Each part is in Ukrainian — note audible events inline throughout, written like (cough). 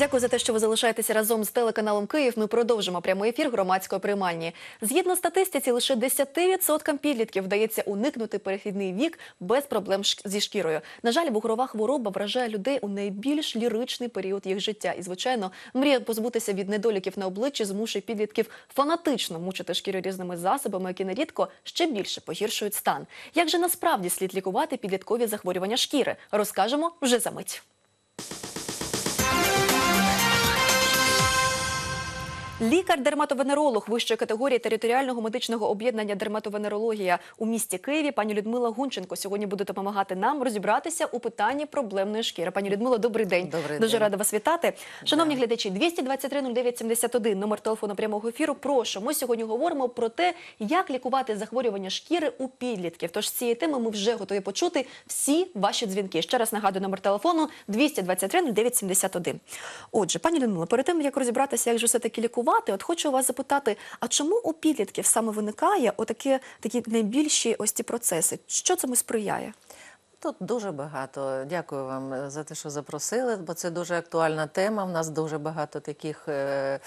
Дякую за те, що ви залишаєтеся разом з телеканалом Київ. Ми продовжимо прямий ефір громадської приймальні. Згідно статистиці, лише 10% підлітків вдається уникнути перехідний вік без проблем зі шкірою. На жаль, бугрова хвороба вражає людей у найбільш ліричний період їх життя. І, звичайно, мрія позбутися від недоліків на обличчі змушує підлітків фанатично мучити шкіру різними засобами, які нерідко ще більше погіршують стан. Як же насправді слід лікувати підліткові захворювання шкіри? Розкажемо вже за мить. Лікар-дерматовенеролог вищої категорії територіального медичного об'єднання дерматовенерологія у місті Києві. Пані Людмила Гунченко сьогодні буде допомагати нам розібратися у питанні проблемної шкіри. Пані Людмила, добрий день. Добрий дуже рада вас вітати. Шановні да. глядачі, 223-09-71, номер телефону прямого ефіру. Прошу ми сьогодні говоримо про те, як лікувати захворювання шкіри у підлітків. Тож з цієї теми ми вже готові почути всі ваші дзвінки. Ще раз нагадую номер телефону 223-09-71. Отже, пані Людмила, перед тим як розібратися, як же все таки лікувати працювати. От хочу вас запитати, а чому у підлітків саме виникає отакі такі найбільші ось ці процеси? Що цьому сприяє? Тут дуже багато. Дякую вам е, за те, що запросили, бо це дуже актуальна тема. У нас дуже багато таких е,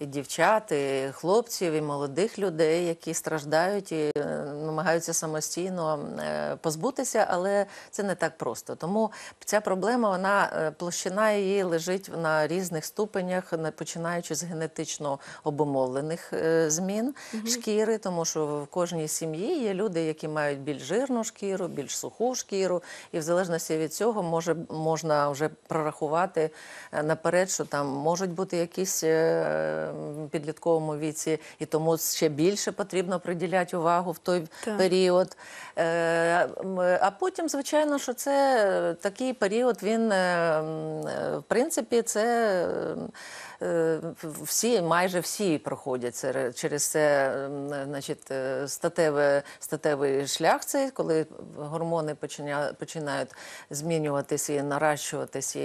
і дівчат, і хлопців, і молодих людей, які страждають і е, намагаються самостійно е, позбутися, але це не так просто. Тому ця проблема, вона е, площина її лежить на різних ступенях, починаючи з генетично обумовлених змін угу. шкіри, тому що в кожній сім'ї є люди, які мають більш жирну шкіру, більш суху шкіру, і в залежності від цього може можна вже прорахувати наперед, що там можуть бути якісь підлітковому віці, і тому ще більше потрібно приділяти увагу в той так. період. Е, а потім, звичайно, що це е, такий період, він е, в принципі це. Е, всі, майже всі проходять через це значить, е, статеве, статевий шлях, це коли гормони починають, змінюватися і наращуватися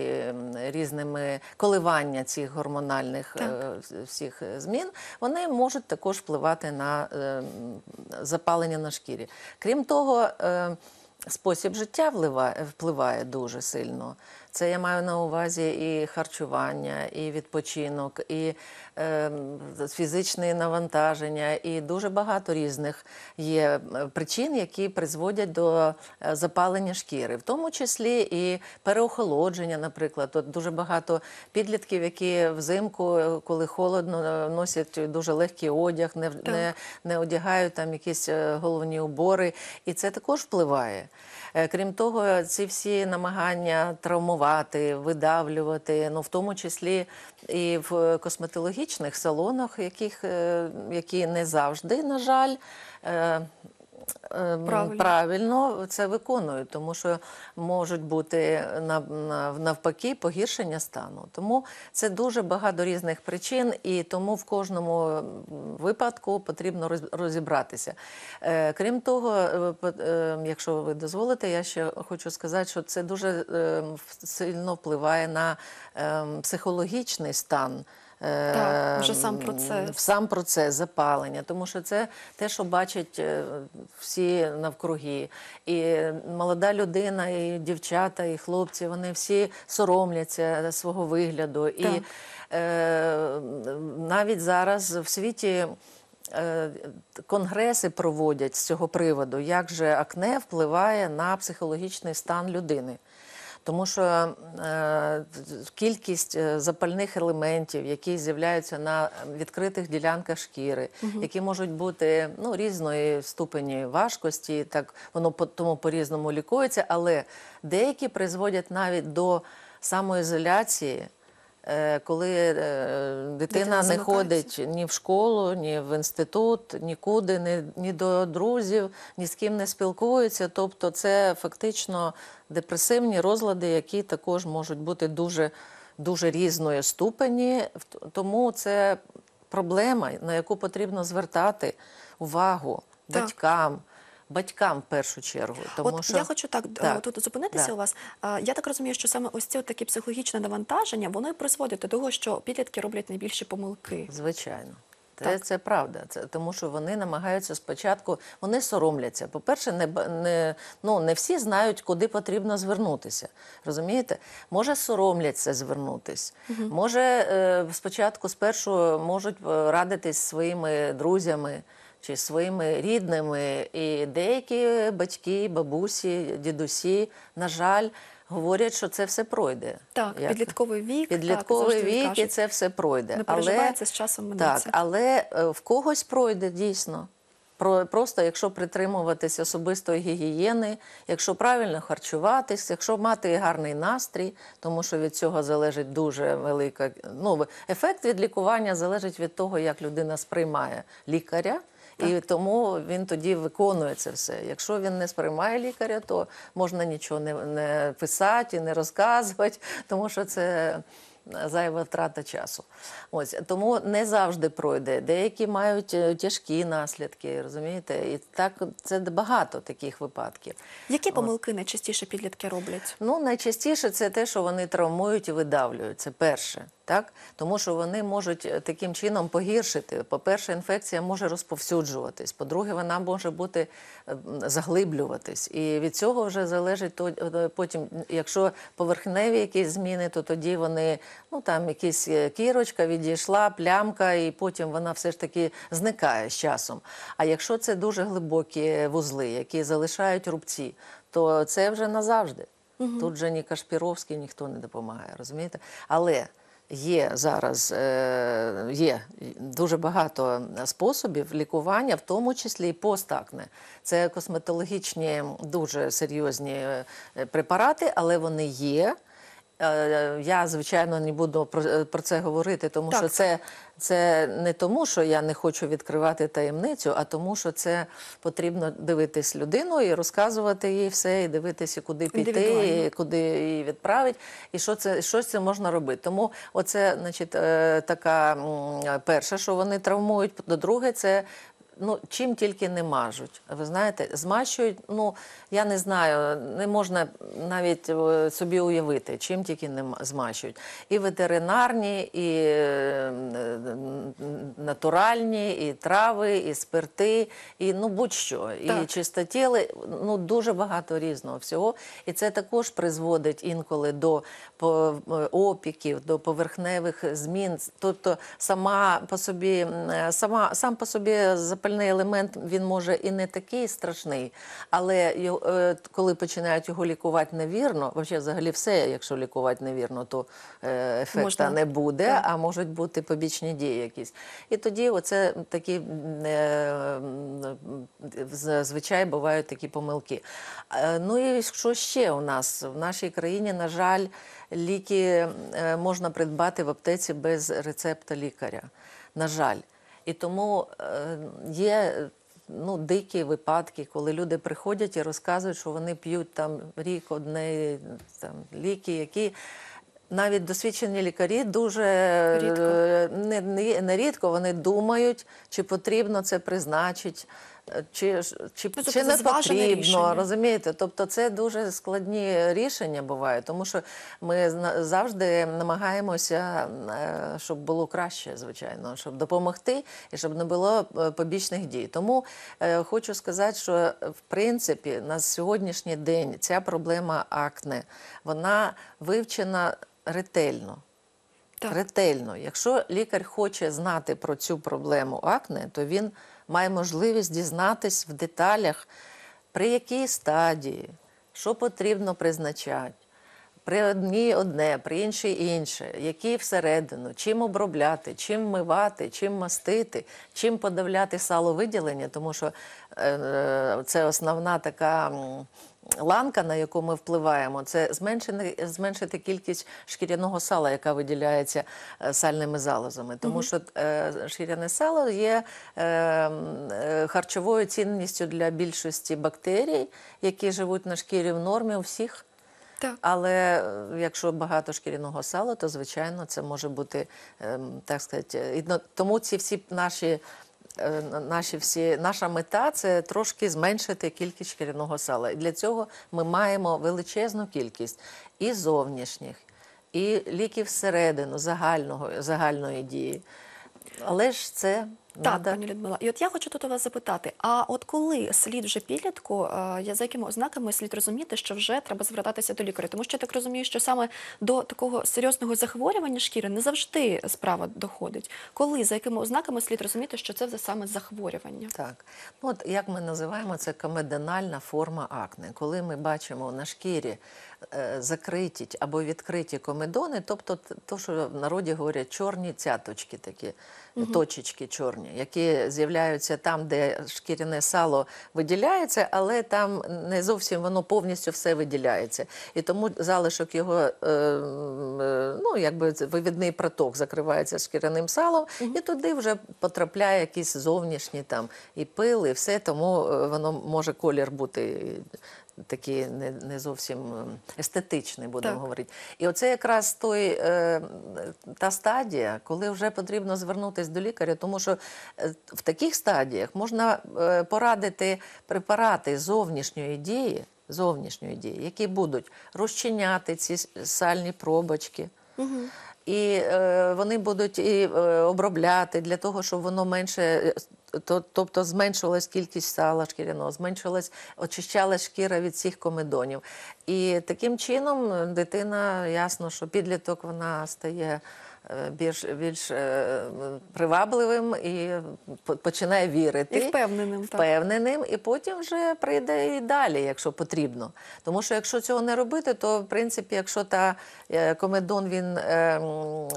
різними коливання цих гормональних е, так. всіх змін, вони можуть також впливати на запалення на шкірі. Крім того, спосіб життя впливає дуже сильно. Це я маю на увазі і харчування, і відпочинок, і е, ем, фізичне навантаження, і дуже багато різних є е, причин, які призводять до е, запалення шкіри, в тому числі і переохолодження. Наприклад, От дуже багато підлітків, які взимку, е, коли холодно, носять дуже легкий одяг, не не, не одягають там якісь головні убори, і це також впливає. Е, крім того, ці всі намагання травмувати, видавлювати, ну в тому числі і в косметологічних салонах, яких е, які не завжди, на жаль. Е, Ем, правильно. правильно це виконую, тому що можуть бути е, навпаки погіршення стану. Тому це дуже багато різних причин, і тому в кожному випадку потрібно розібратися. Е, крім того, е, якщо ви дозволите, я ще хочу сказати, що це дуже ем, сильно впливає на ем, психологічний стан. Так, вже е, сам процес. сам процес запалення, тому що це те, що бачать е, всі навкруги. І молода людина, і дівчата, і хлопці вони всі соромляться свого вигляду. Так. І е, навіть зараз в світі. Е, конгреси проводять з цього приводу, як же акне впливає на психологічний стан людини. Тому що е, кількість е, запальних елементів, які з'являються на відкритих ділянках шкіри, угу. які можуть бути ну, різної ступені важкості, так воно по тому по різному лікується, але деякі призводять навіть до самоізоляції. Е, коли е, дитина, дитина не ходить ні в школу, ні в інститут, нікуди, ні, ні до друзів, ні з ким не спілкується. Тобто, це фактично депресивні розлади, які також можуть бути дуже дуже різної ступені. Тому це проблема, на яку потрібно звертати увагу так. батькам батькам в першу чергу. Тому от що я хочу так, е, так. тут зупинитися. Да. У вас я так розумію, що саме ось ці такі психологічне навантаження воно і призводить до того, що підлітки роблять найбільші помилки. Звичайно. Це це правда, це тому, що вони намагаються спочатку, вони соромляться. По-перше, не не, ну, не всі знають, куди потрібно звернутися. Розумієте? Може, соромляться звернутися, угу. може е, спочатку спершу можуть е, радитись своїми друзями чи своїми рідними. І деякі батьки, бабусі, дідусі, на жаль, говорять, що це все пройде. Так, Як? підлітковий вік, підлітковий так, вік, і це все пройде. Не переживається з часом минеться. Так, але е, в когось пройде дійсно. Просто якщо притримуватись особистої гігієни, якщо правильно харчуватись, якщо мати гарний настрій, тому що від цього залежить дуже велика ну ефект від лікування залежить від того, як людина сприймає лікаря. І тому він тоді виконує це все. Якщо він не сприймає лікаря, то можна нічого не, не писати і не розказувати, (laughs) тому що це зайва втрата часу. Ось тому не завжди пройде. Деякі мають е, тяжкі наслідки, розумієте? І так це багато таких випадків. Які помилки От. найчастіше підлітки роблять? Ну найчастіше це те, що вони травмують і видавлюють. Це перше. Так, тому що вони можуть е, таким чином погіршити. По-перше, інфекція може розповсюджуватись. По-друге, вона може бути е, заглиблюватись, і від цього вже залежить то потім, якщо поверхневі якісь зміни, то тоді вони ну там якісь кірочки, точка відійшла, плямка, і потім вона все ж таки зникає з часом. А якщо це дуже глибокі вузли, які залишають рубці, то це вже назавжди. Угу. Тут же ні Кашпіровський, ніхто не допомагає, розумієте? Але є зараз е, є дуже багато способів лікування, в тому числі і постакне. Це косметологічні, дуже серйозні е, препарати, але вони є. Е, я звичайно не буду про е, це говорити, тому так. що це це не тому, що я не хочу відкривати таємницю, а тому, що це потрібно дивитись людину і розказувати їй все, і дивитися, куди піти, і куди її відправити. і що це що це можна робити. Тому оце, значить, е, така перша, що вони травмують. До друге, це ну чим тільки не мажуть. Ви знаєте, змащують. Ну я не знаю, не можна навіть е, собі уявити, чим тільки не змащують. І ветеринарні, і е, натуральні, і трави, і спирти, і ну будь-що, і чистотіли. Ну дуже багато різного всього. І це також призводить інколи до е, опіків, до поверхневих змін. Тобто, сама по собі, сама сам по собі запевнення запальний елемент він може і не такий страшний, але е, коли починають його лікувати невірно, взагалі все, якщо лікувати невірно, то е, ефекта Можна. не буде, так. а можуть бути побічні дії якісь. І тоді оце такі е, зазвичай бувають такі помилки. Ну і що ще у нас в нашій країні, на жаль, ліки можна придбати в аптеці без рецепта лікаря. На жаль. І тому е, є ну, дикі випадки, коли люди приходять і розказують, що вони п'ють там рік одне там ліки, які. Навіть досвідчені лікарі дуже е, рідко. Не, не, не рідко вони думають, чи потрібно це призначити, чи чи, ну, чи тобто не потрібно, розумієте? Тобто це дуже складні рішення бувають, тому що ми завжди намагаємося, е, щоб було краще, звичайно, щоб допомогти і щоб не було е, побічних дій. Тому е, хочу сказати, що в принципі на сьогоднішній день ця проблема акне вона вивчена ретельно. Так. Ретельно, якщо лікар хоче знати про цю проблему акне, то він має можливість дізнатись в деталях, при якій стадії, що потрібно призначати. При одній одне, при іншій інше, які всередину, чим обробляти, чим мивати, чим мастити, чим подавляти саловиділення, тому що е, е, це основна така ланка, на яку ми впливаємо, це зменшити, зменшити кількість шкіряного сала, яка виділяється е, сальними залозами. Тому mm -hmm. що е, шкіряне сало є е, е, харчовою цінністю для більшості бактерій, які живуть на шкірі в нормі у всіх. Так. Але е, якщо багато шкіряного сала, то звичайно це може бути ем, так сказати, тому ці всі наші Е, наші всі наша мета це трошки зменшити кількість шкіряного сала. І для цього ми маємо величезну кількість і зовнішніх, і ліків всередину загального загальної дії. Але ж це. Так, пані Людмила, і от я хочу тут у вас запитати: а от коли слід вже підлітку, е, я за якими ознаками слід розуміти, що вже треба звертатися до лікаря? Тому що я так розумію, що саме до такого серйозного захворювання шкіри не завжди справа доходить. Коли за якими ознаками слід розуміти, що це саме захворювання? Так, ну от як ми називаємо це комедональна форма акне, коли ми бачимо на шкірі е, закриті або відкриті комедони, тобто то, що в народі говорять чорні цяточки, такі угу. точечки чорні які з'являються там, де шкіряне сало виділяється, але там не зовсім воно повністю все виділяється. І тому залишок його е, е, ну якби вивідний проток закривається шкіряним салом, і туди вже потрапляє якісь зовнішні там і пил, і все тому е, воно може колір бути такий не не зовсім ем, естетичний, будемо так. говорити. І оце якраз той, е, та стадія, коли вже потрібно звернутися до лікаря, тому що е, в таких стадіях можна е, порадити препарати зовнішньої дії, зовнішньої дії, які будуть розчиняти ці сальні пробочки. Угу. І е, вони будуть і е, обробляти для того, щоб воно менше Тобто зменшувалась кількість сала шкіряного, зменшувалась, очищалась шкіра від всіх комедонів. І таким чином дитина, ясно, що підліток вона стає більш більш е, привабливим і починає вірити І впевненим впевненим, так. і потім вже прийде і далі, якщо потрібно. Тому що якщо цього не робити, то в принципі, якщо та е, комедон він е,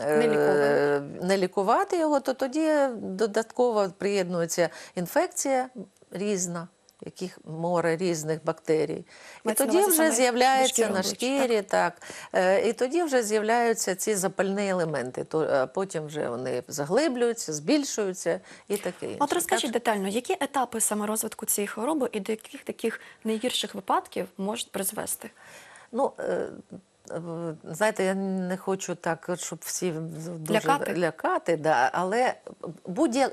не, лікувати. не лікувати його, то тоді додатково приєднується інфекція різна яких море різних бактерій. І тоді вже з'являється на шкірі, так. Е, і тоді вже з'являються ці запальні елементи. То е, потім вже вони заглиблюються, збільшуються і таке. інше. От розкажіть детально, які етапи саморозвитку цієї хвороби і до яких таких найгірших випадків можуть призвести? Ну е, знаєте, я не хочу так, щоб всі дуже лякати, лякати да, але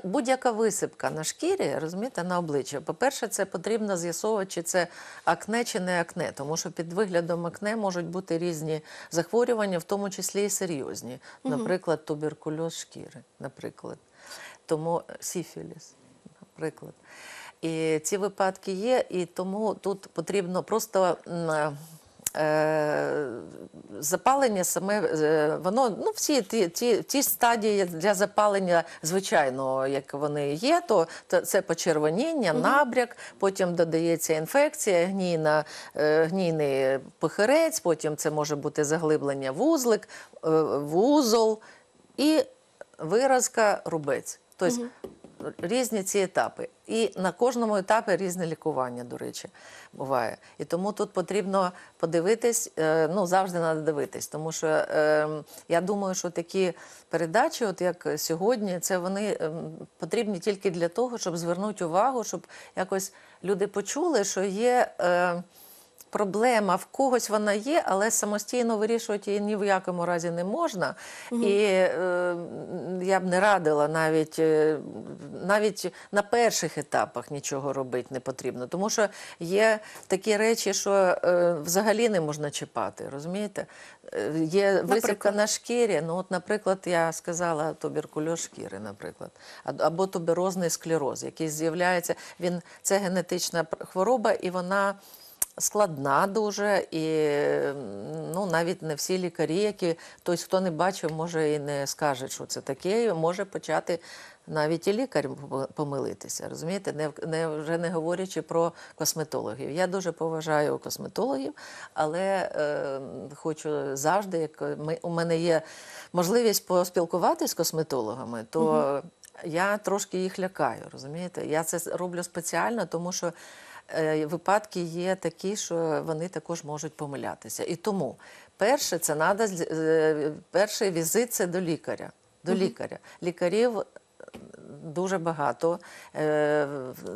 будь-яка висипка на шкірі, розумієте, на обличчя. По-перше, це потрібно з'ясовувати, чи це акне чи не акне, тому що під виглядом акне можуть бути різні захворювання, в тому числі і серйозні, наприклад, туберкульоз шкіри, наприклад, тому е, сіфіліс, наприклад. І ці випадки є, і тому тут потрібно просто. Е, Е, запалення саме е, воно ну всі ті ті, ті стадії для запалення звичайного, як вони є, то це почервоніння, набряк, потім додається інфекція, гнійна, е, гнійний пихирець, потім це може бути заглиблення вузлик, вузол і виразка рубець. Тобто різні ці етапи. І на кожному етапі різне лікування, до речі, буває. І тому тут потрібно подивитись, е, ну завжди треба дивитись, тому що е, я думаю, що такі передачі, от як сьогодні, це вони е, потрібні тільки для того, щоб звернути увагу, щоб якось люди почули, що є проблема в когось вона є, але самостійно вирішувати її ні в якому разі не можна. Угу. І е, я б не радила навіть е, навіть на перших етапах нічого робити не потрібно, тому що є такі речі, що е, взагалі не можна чіпати, розумієте? Е, є висипка на шкірі. Ну, от, наприклад, я сказала туберкульоз шкіри, наприклад, або туберозний склероз, який з'являється. Він це генетична хвороба, і вона складна дуже, і ну навіть не всі лікарі, які той, тобто, хто не бачив, може і не скаже, що це таке, і може почати навіть і лікар помилитися. Розумієте, не не вже не говорячи про косметологів. Я дуже поважаю косметологів, але е, хочу завжди, як ми у мене є можливість поспілкуватися з косметологами, то угу. я трошки їх лякаю. Розумієте, я це роблю спеціально, тому що. Е, випадки є такі, що вони також можуть помилятися. І тому перше це надо е, перший візит це до лікаря. До лікаря лікарів дуже багато. Е,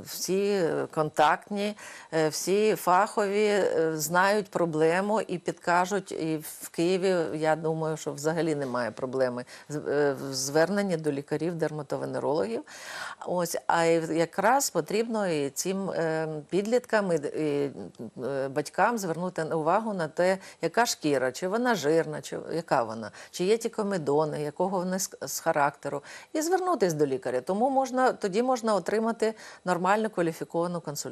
всі контактні, е, всі фахові е, знають проблему і підкажуть. І в Києві я думаю, що взагалі немає проблеми звернення до лікарів, дерматовенерологів. Ось, а якраз потрібно і цим підліткам і батькам звернути увагу на те, яка шкіра, чи вона жирна, чи яка вона, чи є ті комедони, якого вони з характеру, і звернутись до лікаря тому можна тоді можна отримати нормальну кваліфіковану консультацію.